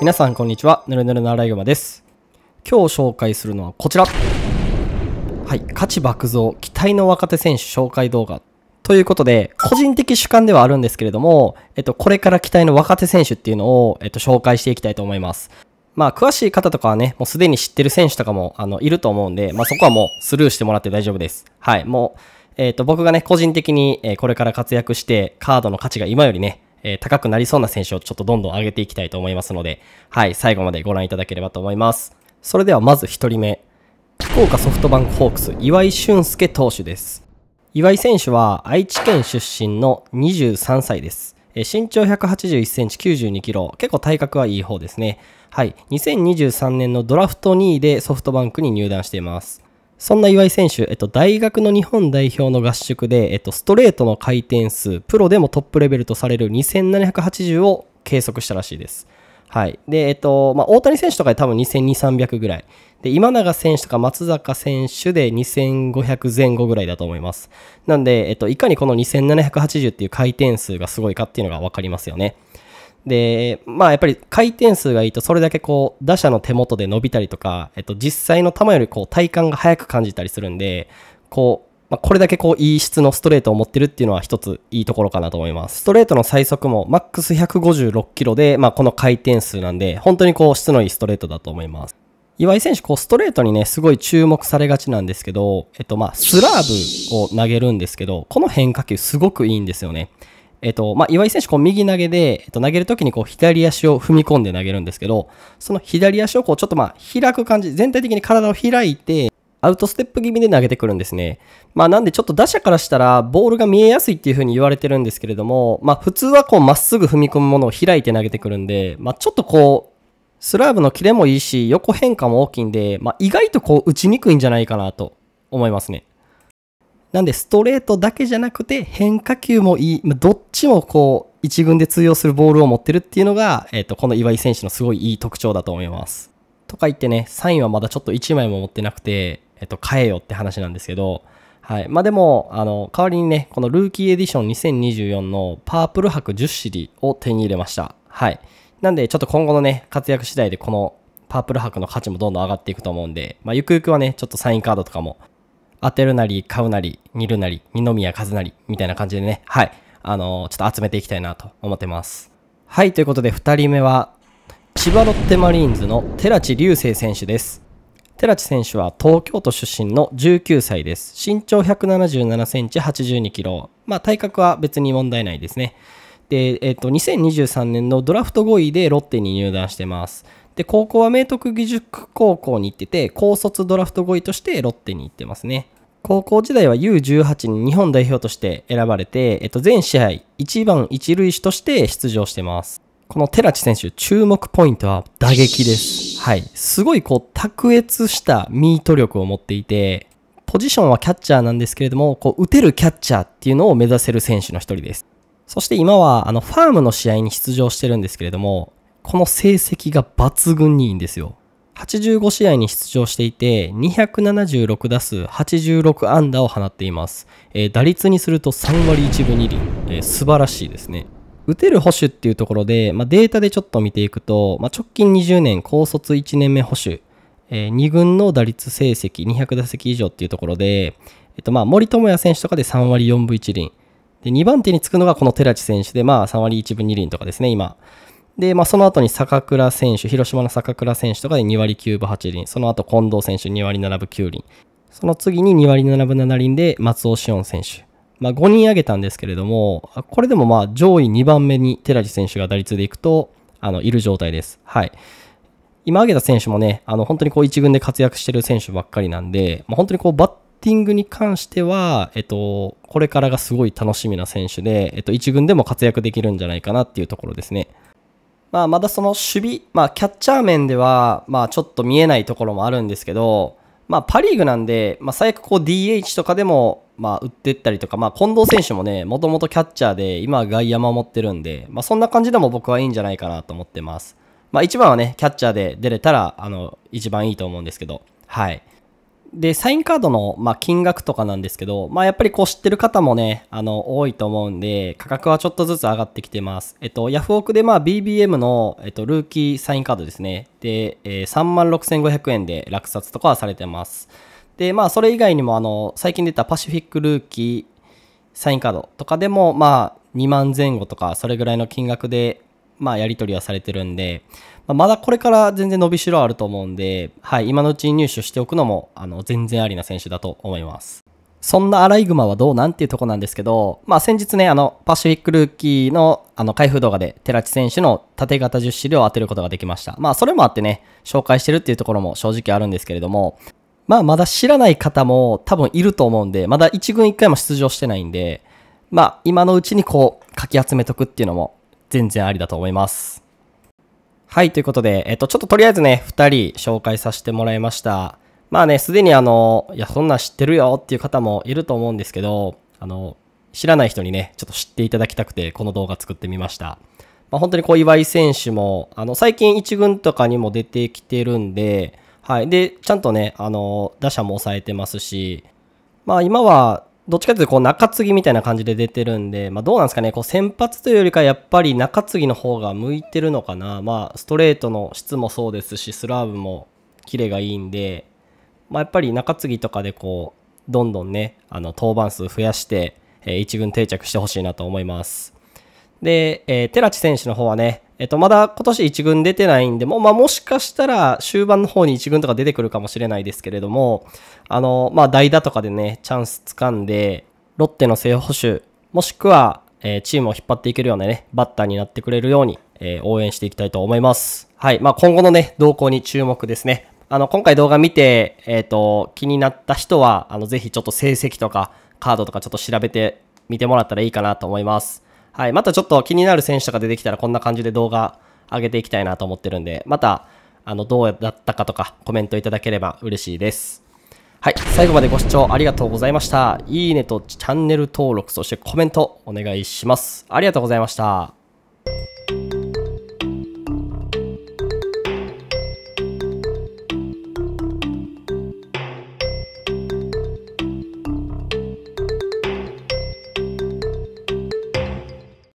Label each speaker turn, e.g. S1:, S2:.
S1: 皆さんこんにちはぬるぬるのアライグマです今日紹介するのはこちらはい価値爆増期待の若手選手紹介動画ということで、個人的主観ではあるんですけれども、えっと、これから期待の若手選手っていうのを、えっと、紹介していきたいと思います。まあ、詳しい方とかはね、もうすでに知ってる選手とかも、あの、いると思うんで、まあ、そこはもうスルーしてもらって大丈夫です。はい、もう、えっ、と、僕がね、個人的に、えこれから活躍して、カードの価値が今よりね、えー、高くなりそうな選手をちょっとどんどん上げていきたいと思いますので、はい、最後までご覧いただければと思います。それではまず1人目。福岡ソフトバンクホークス、岩井俊介投手です。岩井選手は愛知県出身の23歳です。身長181センチ92キロ。結構体格はいい方ですね。はい。2023年のドラフト2位でソフトバンクに入団しています。そんな岩井選手、えっと、大学の日本代表の合宿で、えっと、ストレートの回転数、プロでもトップレベルとされる2780を計測したらしいです。はい。で、えっと、まあ、大谷選手とかで多分2200、300ぐらい。で、今永選手とか松坂選手で2500前後ぐらいだと思います。なんで、えっと、いかにこの2780っていう回転数がすごいかっていうのがわかりますよね。で、まあやっぱり回転数がいいとそれだけこう打者の手元で伸びたりとか、えっと実際の球よりこう体感が速く感じたりするんで、こう、まあ、これだけこういい質のストレートを持ってるっていうのは一ついいところかなと思います。ストレートの最速もマックス156キロで、まあこの回転数なんで、本当にこう質のいいストレートだと思います。岩井選手、こう、ストレートにね、すごい注目されがちなんですけど、えっと、まあ、スラーブを投げるんですけど、この変化球すごくいいんですよね。えっ、と、まあ、岩井選手、こう右投げで、えっ、と、投げるときにこう左足を踏み込んで投げるんですけど、その左足をこうちょっとまあ、開く感じ、全体的に体を開いて、アウトステップ気味で投げてくるんですね。まあ、なんでちょっと打者からしたらボールが見えやすいっていう風に言われてるんですけれども、まあ、普通はこうまっすぐ踏み込むものを開いて投げてくるんで、まあ、ちょっとこう、スライブのキレもいいし、横変化も大きいんで、まあ、意外とこう打ちにくいんじゃないかなと思いますね。なんで、ストレートだけじゃなくて、変化球もいい、どっちもこう、一軍で通用するボールを持ってるっていうのが、えっ、と、この岩井選手のすごいいい特徴だと思います。とか言ってね、サインはまだちょっと1枚も持ってなくて、えっ、と、変えよって話なんですけど、はい。まあ、でも、あの、代わりにね、このルーキーエディション2024のパープル博10シリを手に入れました。はい。なんで、ちょっと今後のね、活躍次第で、このパープル博の価値もどんどん上がっていくと思うんで、まあ、ゆくゆくはね、ちょっとサインカードとかも当てるなり、買うなり、煮るなり、二宮和也みたいな感じでね、はい、あのー、ちょっと集めていきたいなと思ってます。はい、ということで2人目は、千葉ロッテマリーンズの寺地隆星選手です。寺地選手は東京都出身の19歳です。身長177センチ、82キロ。まあ、体格は別に問題ないですね。で、えっと、2023年のドラフト5位でロッテに入団してます。で、高校は明徳義塾高校に行ってて、高卒ドラフト5位としてロッテに行ってますね。高校時代は U18 に日本代表として選ばれて、えっと、全試合1番1塁手として出場してます。この寺地選手、注目ポイントは打撃です。はい。すごいこう、卓越したミート力を持っていて、ポジションはキャッチャーなんですけれども、こう、打てるキャッチャーっていうのを目指せる選手の一人です。そして今は、あの、ファームの試合に出場してるんですけれども、この成績が抜群にいいんですよ。85試合に出場していて、276打数86安打を放っています。えー、打率にすると3割1分2厘、えー、素晴らしいですね。打てる保守っていうところで、まあ、データでちょっと見ていくと、まあ、直近20年、高卒1年目保守、えー、2軍の打率成績200打席以上っていうところで、えっと、まあ森友哉選手とかで3割4分1厘で2番手につくのがこの寺地選手で、まあ、3割1分2厘とかですね今で、まあ、その後に坂倉選手、広島の坂倉選手とかで2割9分8厘、その後近藤選手2割7分9厘、その次に2割7分7厘で松尾志音選手。まあ、5人挙げたんですけれども、これでもまあ上位2番目に寺地選手が打率でいくと、あの、いる状態です。はい。今挙げた選手もね、あの、本当にこう1軍で活躍してる選手ばっかりなんで、まあ、本当にこうバッティングに関しては、えっと、これからがすごい楽しみな選手で、えっと、1軍でも活躍できるんじゃないかなっていうところですね。まあ、まだその守備、まあ、キャッチャー面では、まあ、ちょっと見えないところもあるんですけど、まあ、パ・リーグなんで、まあ、最悪こう DH とかでも、まあ、打ってったりとか、まあ、近藤選手もね、もともとキャッチャーで、今は外野守ってるんで、まあ、そんな感じでも僕はいいんじゃないかなと思ってます。まあ、一番はね、キャッチャーで出れたら、あの、一番いいと思うんですけど、はい。で、サインカードの、まあ、金額とかなんですけど、まあ、やっぱりこう知ってる方もね、あの、多いと思うんで、価格はちょっとずつ上がってきてます。えっと、ヤフオクでまあ、BBM の、えっと、ルーキーサインカードですね。で、えー、36,500円で落札とかはされてます。で、まあ、それ以外にも、あの、最近出たパシフィックルーキーサインカードとかでも、まあ、2万前後とか、それぐらいの金額で、まあ、やり取りはされてるんで、まあ、まだこれから全然伸びしろあると思うんで、はい、今のうちに入手しておくのも、あの、全然ありな選手だと思います。そんなアライグマはどうなんていうとこなんですけど、まあ先日ね、あの、パシフィックルーキーの、あの、開封動画で、寺地選手の縦型樹脂量を当てることができました。まあそれもあってね、紹介してるっていうところも正直あるんですけれども、まあまだ知らない方も多分いると思うんで、まだ1軍1回も出場してないんで、まあ今のうちにこう、かき集めとくっていうのも全然ありだと思います。はい、ということで、えっと、ちょっととりあえずね、2人紹介させてもらいました。まあね、すでにあの、いや、そんなん知ってるよっていう方もいると思うんですけど、あの、知らない人にね、ちょっと知っていただきたくて、この動画作ってみました。まあ、本当にこう、岩井選手も、あの、最近1軍とかにも出てきてるんで、はい。で、ちゃんとね、あの、打者も抑えてますし、まあ今はどっちかというとこう中継ぎみたいな感じで出てるんで、まあ、どうなんですかね、こう先発というよりかやっぱり中継ぎの方が向いてるのかな、まあ、ストレートの質もそうですし、スラーブもキレがいいんで、まあ、やっぱり中継ぎとかでこうどんどんね、あの登板数増やして、えー、一軍定着してほしいなと思います。で、えー、寺地選手の方はね、えっと、まだ今年1軍出てないんで、も、まあ、もしかしたら終盤の方に1軍とか出てくるかもしれないですけれども、あの、まあ、代打とかでね、チャンス掴んで、ロッテの正捕手、もしくは、えー、チームを引っ張っていけるようなね、バッターになってくれるように、えー、応援していきたいと思います。はい。まあ、今後のね、動向に注目ですね。あの、今回動画見て、えっ、ー、と、気になった人は、あの、ぜひちょっと成績とか、カードとかちょっと調べてみてもらったらいいかなと思います。はい、またちょっと気になる選手とか出てきたらこんな感じで動画上げていきたいなと思ってるんで、また、あの、どうだったかとかコメントいただければ嬉しいです。はい、最後までご視聴ありがとうございました。いいねとチャンネル登録、そしてコメントお願いします。ありがとうございました。